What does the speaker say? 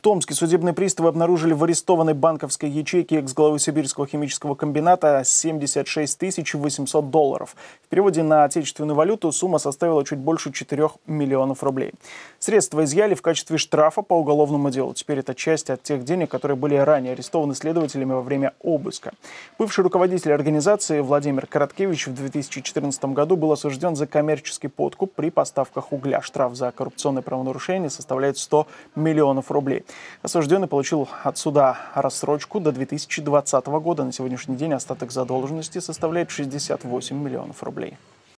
В Томске судебные приставы обнаружили в арестованной банковской ячейке экс-главы Сибирского химического комбината 76 800 долларов. В переводе на отечественную валюту сумма составила чуть больше 4 миллионов рублей. Средства изъяли в качестве штрафа по уголовному делу. Теперь это часть от тех денег, которые были ранее арестованы следователями во время обыска. Бывший руководитель организации Владимир Короткевич в 2014 году был осужден за коммерческий подкуп при поставках угля. Штраф за коррупционное правонарушение составляет 100 миллионов рублей. Осужденный получил от суда рассрочку до 2020 года. На сегодняшний день остаток задолженности составляет 68 миллионов рублей.